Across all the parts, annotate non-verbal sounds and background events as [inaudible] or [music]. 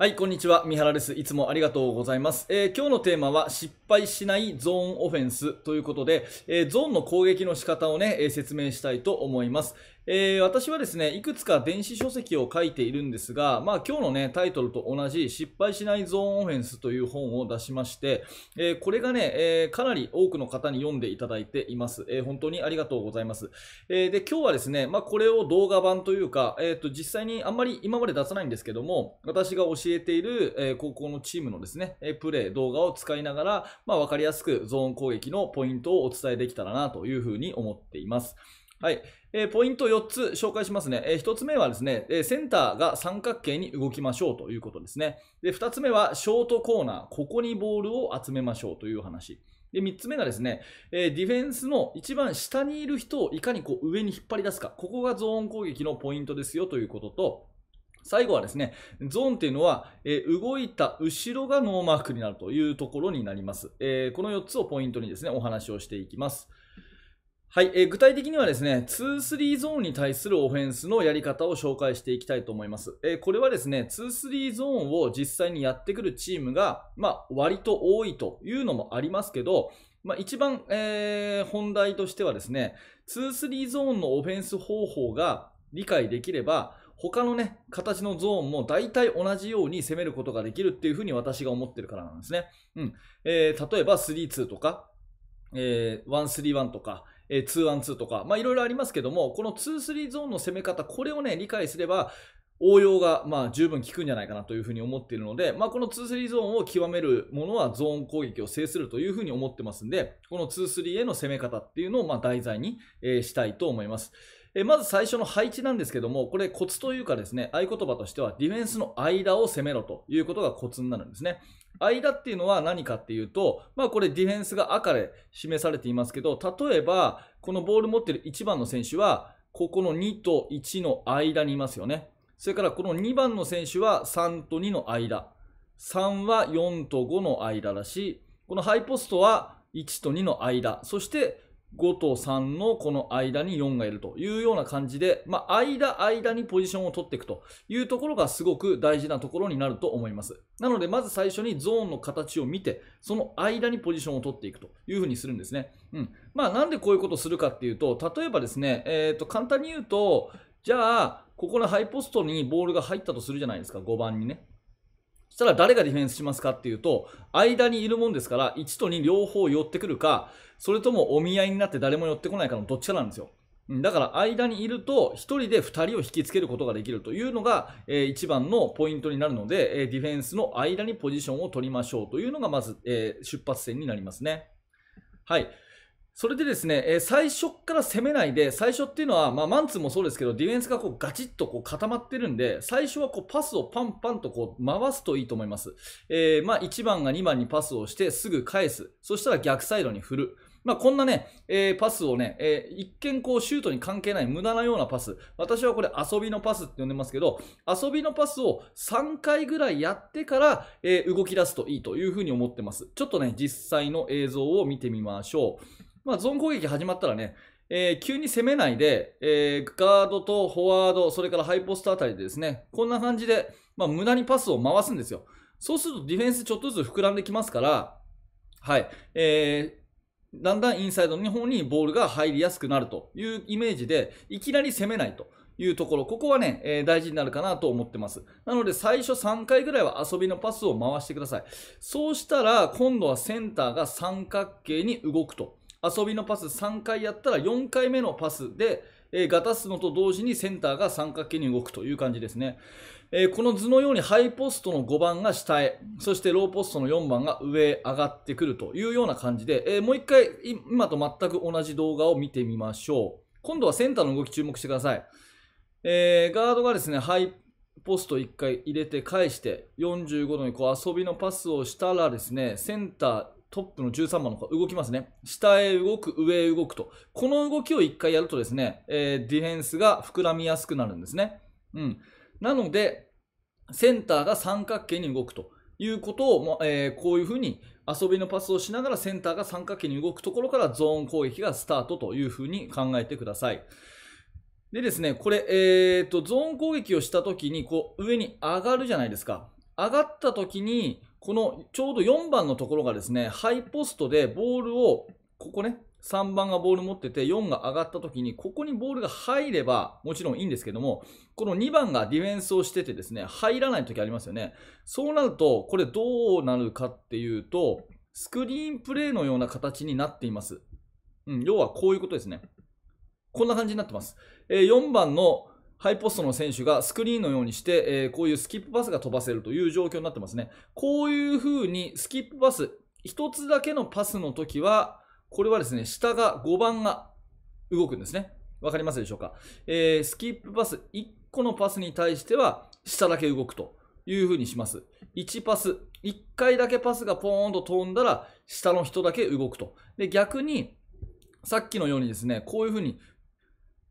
はい、こんにちは。三原です。いつもありがとうございます。えー、今日のテーマは失敗しないゾーンオフェンスということで、えー、ゾーンの攻撃の仕方をね、えー、説明したいと思います。えー、私はですね、いくつか電子書籍を書いているんですが、まあ、今日の、ね、タイトルと同じ失敗しないゾーンオフェンスという本を出しまして、えー、これがね、えー、かなり多くの方に読んでいただいています。え本当にありがとうございます。えで今日はですね、まあ、これを動画版というか、えーと、実際にあんまり今まで出さないんですけども、私が教えている、え高校のチームのですね、プレイ、動画を使いながら、まあ、分かりやすくゾーン攻撃のポイントをお伝えできたらなというふうに思っています。はい。えー、ポイント4つ紹介しますね。えー、1つ目はですね、えー、センターが三角形に動きましょうということですね。で、2つ目はショートコーナー、ここにボールを集めましょうという話。で、3つ目がですね、えー、ディフェンスの一番下にいる人をいかにこう上に引っ張り出すか。ここがゾーン攻撃のポイントですよということと、最後はですね、ゾーンっていうのは、えー、動いた後ろがノーマークになるというところになります。えー、この4つをポイントにですね、お話をしていきます。はい、えー、具体的にはですね、2-3ゾーンに対するオフェンスのやり方を紹介していきたいと思います。えー、これはですね、2-3ゾーンを実際にやってくるチームが、まあ、割と多いというのもありますけど、まあ、一番、えー、本題としてはですね、2-3ゾーンのオフェンス方法が理解できれば、他のね、形のゾーンも大体同じように攻めることができるっていうふうに私が思ってるからなんですね。うん。えー、例えば3-2とか、えー、1-3-1とか、えー、2-1-2とか、まあ、いろいろありますけども、この2-3ゾーンの攻め方、これをね、理解すれば、応用が、まあ、十分効くんじゃないかなというふうに思っているので、まあ、この2-3ゾーンを極めるものはゾーン攻撃を制するというふうに思ってますんで、この2-3への攻め方っていうのを、まあ、題材に、えー、したいと思います。えまず最初の配置なんですけども、これコツというかですね、合言葉としてはディフェンスの間を攻めろということがコツになるんですね。間っていうのは何かっていうと、まあこれディフェンスが赤で示されていますけど、例えばこのボール持ってる1番の選手は、ここの2と1の間にいますよね。それからこの2番の選手は3と2の間。3は4と5の間だし、このハイポストは1と2の間。そして5と3のこの間に4がいるというような感じで、まあ、間、間にポジションを取っていくというところがすごく大事なところになると思います。なので、まず最初にゾーンの形を見て、その間にポジションを取っていくというふうにするんですね。うん。まあ、なんでこういうことをするかっていうと、例えばですね、えっ、ー、と、簡単に言うと、じゃあ、ここのハイポストにボールが入ったとするじゃないですか、5番にね。そしたら誰がディフェンスしますかっていうと、間にいるもんですから、1と2両方寄ってくるか、それともお見合いになって誰も寄ってこないかのどっちかなんですよ。だから間にいると1人で2人を引きつけることができるというのが、え一番のポイントになるので、えディフェンスの間にポジションを取りましょうというのがまず、え出発点になりますね。はい。それでですね、え最初から攻めないで、最初っていうのは、まあ、マンツーもそうですけど、ディフェンスがこうガチッとこう固まってるんで、最初はこうパスをパンパンとこう回すといいと思います。えー、まあ、1番が2番にパスをして、すぐ返す。そしたら逆サイドに振る。まあ、こんなね、えー、パスをね、えー、一見こうシュートに関係ない無駄なようなパス。私はこれ遊びのパスって呼んでますけど、遊びのパスを3回ぐらいやってから、えー、動き出すといいというふうに思ってます。ちょっとね、実際の映像を見てみましょう。まあ、ゾーン攻撃始まったらね、えー、急に攻めないで、えー、ガードとフォワード、それからハイポストあたりでですね、こんな感じで、まあ、無駄にパスを回すんですよ。そうするとディフェンスちょっとずつ膨らんできますから、はい、えーだんだんインサイドの方にボールが入りやすくなるというイメージで、いきなり攻めないというところ、ここはね、えー、大事になるかなと思ってます。なので最初3回ぐらいは遊びのパスを回してください。そうしたら今度はセンターが三角形に動くと遊びのパス3回やったら4回目のパスで、えー、ガタすのと同時にセンターが三角形に動くという感じですね、えー、この図のようにハイポストの5番が下へそしてローポストの4番が上へ上がってくるというような感じで、えー、もう一回今と全く同じ動画を見てみましょう今度はセンターの動き注目してください、えー、ガードがですねハイポスト1回入れて返して45度にこう遊びのパスをしたらですねセンタートップの13番の子動きますね。下へ動く、上へ動くと。この動きを1回やるとですね、えー、ディフェンスが膨らみやすくなるんですね。うん。なので、センターが三角形に動くということを、えー、こういうふうに遊びのパスをしながらセンターが三角形に動くところからゾーン攻撃がスタートというふうに考えてください。でですね、これ、えーと、とゾーン攻撃をしたときにこう上に上がるじゃないですか。上がったときに、このちょうど4番のところがですね、ハイポストでボールを、ここね、3番がボール持ってて、4が上がった時に、ここにボールが入れば、もちろんいいんですけども、この2番がディフェンスをしててですね、入らない時ありますよね。そうなると、これどうなるかっていうと、スクリーンプレーのような形になっています。うん、要はこういうことですね。こんな感じになってます。えー、4番のハイポストの選手がスクリーンのようにして、えー、こういうスキップパスが飛ばせるという状況になってますね。こういう風にスキップパス、1つだけのパスの時は、これはですね、下が5番が動くんですね。わかりますでしょうか、えー、スキップパス、1個のパスに対しては、下だけ動くという風にします。1パス、1回だけパスがポーンと飛んだら、下の人だけ動くと。で、逆に、さっきのようにですね、こういう風に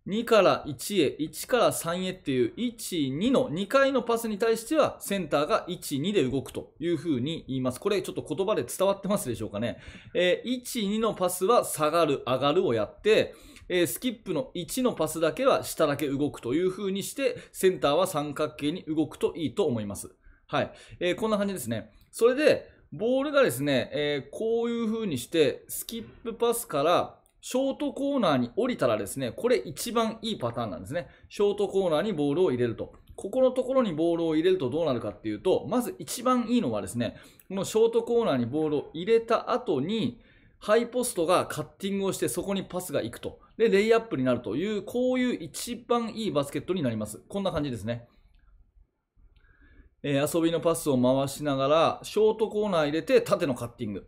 2から1へ、1から3へっていう、1、2の2回のパスに対しては、センターが1、2で動くというふうに言います。これちょっと言葉で伝わってますでしょうかね。えー、1、2のパスは下がる、上がるをやって、えー、スキップの1のパスだけは下だけ動くというふうにして、センターは三角形に動くといいと思います。はい。えー、こんな感じですね。それで、ボールがですね、えこういうふうにして、スキップパスから、ショートコーナーに降りたらですね、これ一番いいパターンなんですね。ショートコーナーにボールを入れると。ここのところにボールを入れるとどうなるかっていうと、まず一番いいのはですね、このショートコーナーにボールを入れた後に、ハイポストがカッティングをしてそこにパスが行くと。で、レイアップになるという、こういう一番いいバスケットになります。こんな感じですね。えー、遊びのパスを回しながら、ショートコーナー入れて縦のカッティング。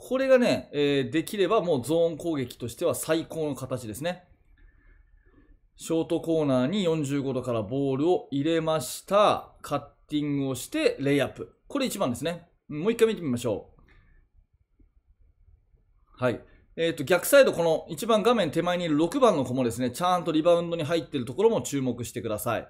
これがね、えー、できればもうゾーン攻撃としては最高の形ですね。ショートコーナーに45度からボールを入れました。カッティングをしてレイアップ。これ1番ですね。もう1回見てみましょう。はい。えっ、ー、と、逆サイド、この1番画面手前にいる6番の子もですね、ちゃんとリバウンドに入っているところも注目してください。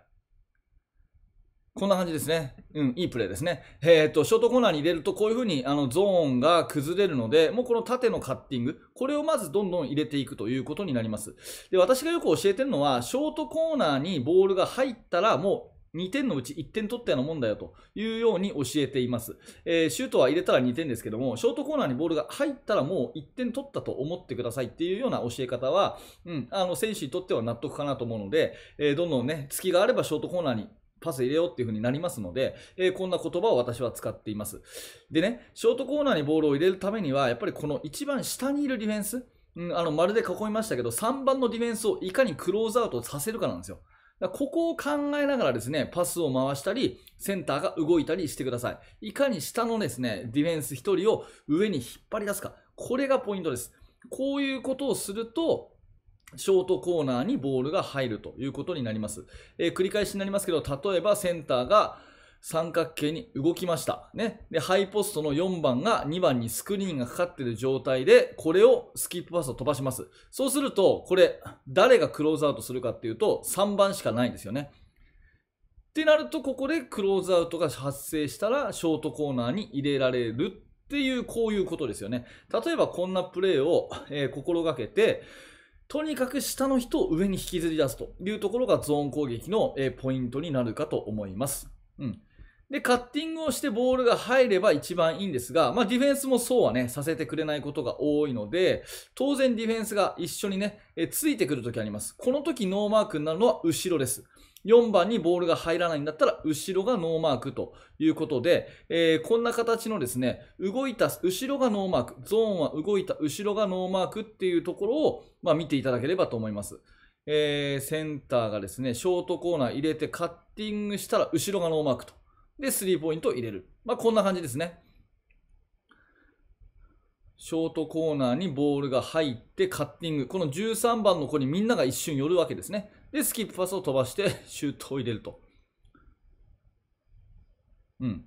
こんな感じですね。うん、いいプレーですね。えっ、ー、と、ショートコーナーに入れると、こういう風に、あの、ゾーンが崩れるので、もうこの縦のカッティング、これをまずどんどん入れていくということになります。で、私がよく教えてるのは、ショートコーナーにボールが入ったら、もう2点のうち1点取ったようなもんだよというように教えています、えー、シュートは入れたら2点ですけどもショートコーナーにボールが入ったらもう1点取ったと思ってくださいっていうような教え方は、うん、あの選手にとっては納得かなと思うので、えー、どんどんね隙があればショートコーナーにパス入れようっていう風になりますので、えー、こんな言葉を私は使っています。でね、ショートコーナーにボールを入れるためには、やっぱりこの一番下にいるディフェンス、うん、あの、まるで囲いましたけど、3番のディフェンスをいかにクローズアウトさせるかなんですよ。ここを考えながらですね、パスを回したり、センターが動いたりしてください。いかに下のですね、ディフェンス1人を上に引っ張り出すか。これがポイントです。こういうことをすると、ショートコーナーにボールが入るということになります。えー、繰り返しになりますけど、例えばセンターが三角形に動きました。ね。で、ハイポストの4番が2番にスクリーンがかかっている状態で、これをスキップパスを飛ばします。そうすると、これ、誰がクローズアウトするかっていうと、3番しかないんですよね。ってなると、ここでクローズアウトが発生したら、ショートコーナーに入れられるっていう、こういうことですよね。例えばこんなプレーを、えー、心がけて、とにかく下の人を上に引きずり出すというところがゾーン攻撃のポイントになるかと思います。うん。で、カッティングをしてボールが入れば一番いいんですが、まあディフェンスもそうはね、させてくれないことが多いので、当然ディフェンスが一緒にね、えついてくるときあります。この時ノーマークになるのは後ろです。4番にボールが入らないんだったら、後ろがノーマークということで、えー、こんな形のですね、動いた、後ろがノーマーク、ゾーンは動いた、後ろがノーマークっていうところを、まあ、見ていただければと思います。えー、センターがですね、ショートコーナー入れてカッティングしたら、後ろがノーマークと。で、スリーポイントを入れる。まあ、こんな感じですね。ショートコーナーにボールが入ってカッティング。この13番の子にみんなが一瞬寄るわけですね。で、スキップパスを飛ばして [laughs] シュートを入れると。うん。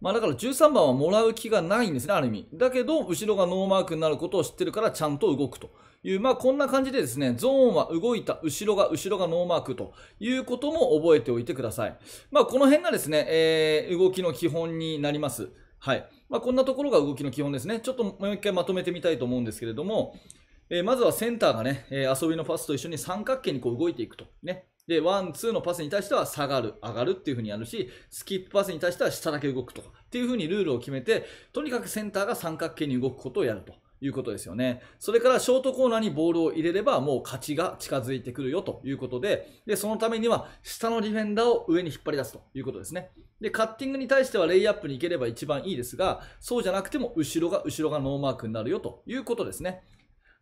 まあだから13番はもらう気がないんですね、ある意味。だけど、後ろがノーマークになることを知ってるから、ちゃんと動くという、まあこんな感じでですね、ゾーンは動いた、後ろが、後ろがノーマークということも覚えておいてください。まあこの辺がですね、えー、動きの基本になります。はい。まあこんなところが動きの基本ですね。ちょっともう一回まとめてみたいと思うんですけれども、えー、まずはセンターがね、えー、遊びのパスと一緒に三角形にこう動いていくと。ね。で、ワン、ツーのパスに対しては下がる、上がるっていう風にやるし、スキップパスに対しては下だけ動くとかっていう風にルールを決めて、とにかくセンターが三角形に動くことをやると。いうことですよね。それからショートコーナーにボールを入れればもう勝ちが近づいてくるよということで、で、そのためには下のディフェンダーを上に引っ張り出すということですね。で、カッティングに対してはレイアップに行ければ一番いいですが、そうじゃなくても後ろが後ろがノーマークになるよということですね。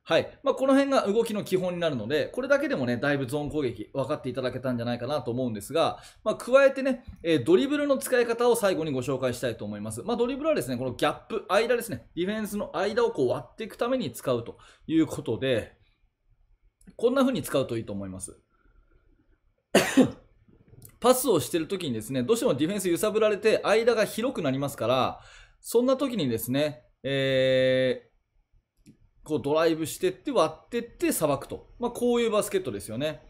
はい。まあ、この辺が動きの基本になるので、これだけでもね、だいぶゾーン攻撃分かっていただけたんじゃないかなと思うんですが、まあ、加えてね、えドリブルの使い方を最後にご紹介したいと思います。まあ、ドリブルはですね、このギャップ、間ですね、ディフェンスの間をこう割っていくために使うということで、こんな風に使うといいと思います。[coughs] パスをしてる時にですね、どうしてもディフェンス揺さぶられて間が広くなりますから、そんな時にですね、えーこうドライブしてって割ってってさばくと、まあ、こういうバスケットですよね、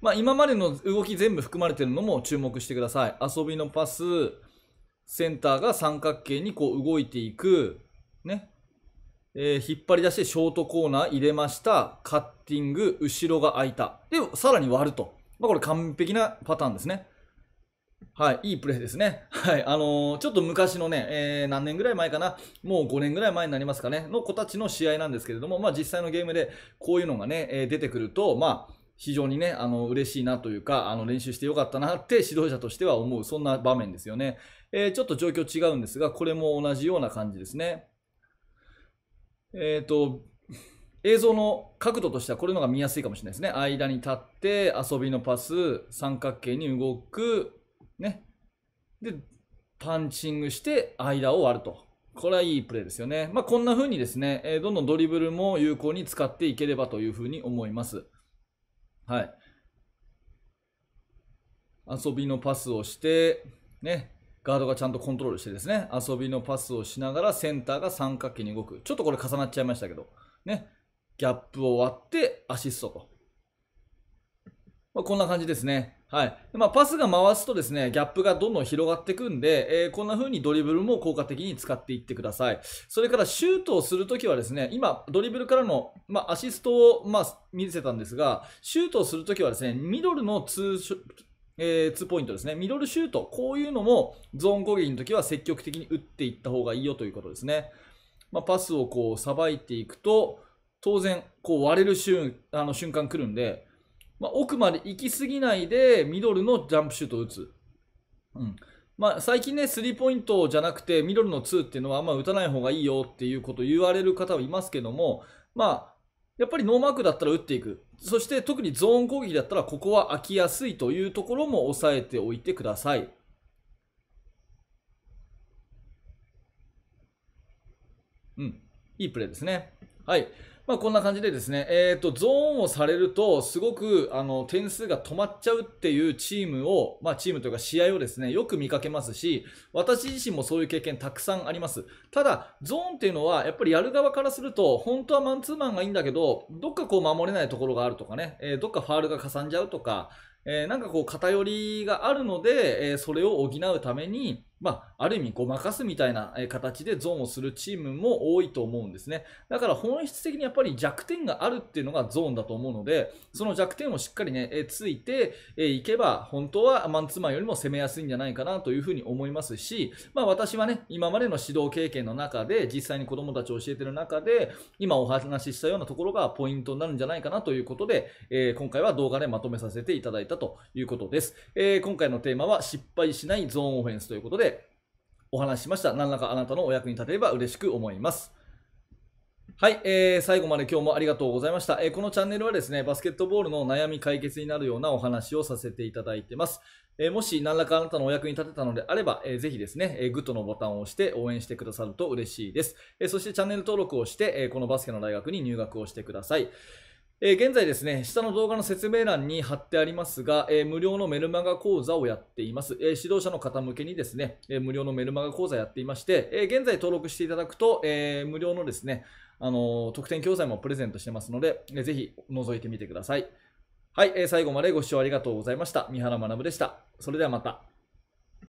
まあ、今までの動き全部含まれてるのも注目してください遊びのパスセンターが三角形にこう動いていく、ねえー、引っ張り出してショートコーナー入れましたカッティング後ろが空いたでさらに割ると、まあ、これ完璧なパターンですねはい、いいプレーですね。[laughs] はい、あのー、ちょっと昔のね、えー、何年ぐらい前かな、もう5年ぐらい前になりますかね、の子たちの試合なんですけれども、まあ実際のゲームでこういうのがね、えー、出てくると、まあ、非常にね、あの、嬉しいなというか、あの、練習してよかったなって指導者としては思う、そんな場面ですよね。えー、ちょっと状況違うんですが、これも同じような感じですね。えっ、ー、と、映像の角度としてはこれのが見やすいかもしれないですね。間に立って、遊びのパス、三角形に動く、ね。で、パンチングして間を割ると。これはいいプレーですよね。まあ、こんな風にですね、えどんどんドリブルも有効に使っていければという風に思います。はい。遊びのパスをして、ね、ガードがちゃんとコントロールしてですね、遊びのパスをしながらセンターが三角形に動く。ちょっとこれ重なっちゃいましたけど、ね、ギャップを割ってアシストと。まあ、こんな感じですね。はい。まあ、パスが回すとですね、ギャップがどんどん広がっていくんで、えー、こんな風にドリブルも効果的に使っていってください。それからシュートをするときはですね、今、ドリブルからの、まあ、アシストを、まあ、見せたんですが、シュートをするときはですね、ミドルのツーえー、2ポイントですね。ミドルシュート、こういうのもゾーン攻撃の時は積極的に打っていった方がいいよということですね。まあ、パスをこうさばいていくと、当然、こう割れる瞬あの瞬間来るんで、まあ、奥まで行き過ぎないでミドルのジャンプシュートを打つ。うんまあ、最近ね、スリーポイントじゃなくて、ミドルの2っていうのはあんま打たない方がいいよっていうことを言われる方はいますけども、まあ、やっぱりノーマークだったら打っていく。そして特にゾーン攻撃だったら、ここは空きやすいというところも押さえておいてください。うん、いいプレーですね。はい。まあ、こんな感じでですね、えーと、ゾーンをされるとすごくあの点数が止まっちゃうっていうチームを、まあ、チームというか試合をですねよく見かけますし私自身もそういう経験たくさんありますただゾーンっていうのはやっぱりやる側からすると本当はマンツーマンがいいんだけどどっかこう守れないところがあるとかね、えー、どっかファールがかさんじゃうとか、えー、なんかこう偏りがあるので、えー、それを補うためにまあ、ある意味ごまかすみたいな形でゾーンをするチームも多いと思うんですね。だから本質的にやっぱり弱点があるっていうのがゾーンだと思うので、その弱点をしっかりね、えついていけば、本当はマンツーマンよりも攻めやすいんじゃないかなというふうに思いますし、まあ私はね、今までの指導経験の中で、実際に子供たちを教えてる中で、今お話ししたようなところがポイントになるんじゃないかなということで、えー、今回は動画でまとめさせていただいたということです。えー、今回のテーマは失敗しないゾーンオフェンスということで、お話ししました。何らかあなたのお役に立てれば嬉しく思います。はい、えー、最後まで今日もありがとうございました、えー、このチャンネルはですね、バスケットボールの悩み解決になるようなお話をさせていただいてます。えー、もし何らかあなたのお役に立てたのであれば、えー、ぜひですね、えー、グッドのボタンを押して応援してくださると嬉しいです。えそしてチャンネル登録をして、えこのバスケの大学に入学をしてください。え現在ですね、下の動画の説明欄に貼ってありますが、え無料のメルマガ講座をやっています。え指導者の方向けにですね、え無料のメルマガ講座やっていまして、え現在登録していただくと、え無料のですね、あの特典教材もプレゼントしてますので、えー、ぜひ覗いてみてください。はい、え最後までご視聴ありがとうございました。三原学でした。それではまた。